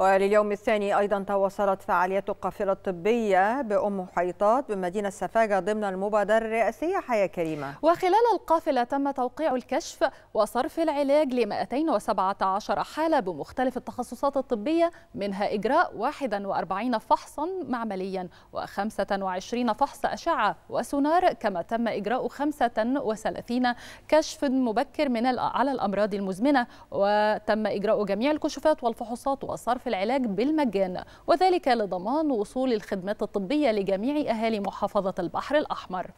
ولليوم الثاني أيضا تواصلت فعاليات القافلة الطبية بأم حيطات بمدينة سفاجة ضمن المبادرة الرئاسية حياة كريمة وخلال القافلة تم توقيع الكشف وصرف العلاج ل 217 حالة بمختلف التخصصات الطبية منها إجراء 41 فحصا معمليا و25 فحص أشعة وسونار كما تم إجراء 35 كشف مبكر من على الأمراض المزمنة وتم إجراء جميع الكشوفات والفحوصات وصرف العلاج بالمجان وذلك لضمان وصول الخدمات الطبية لجميع أهالي محافظة البحر الأحمر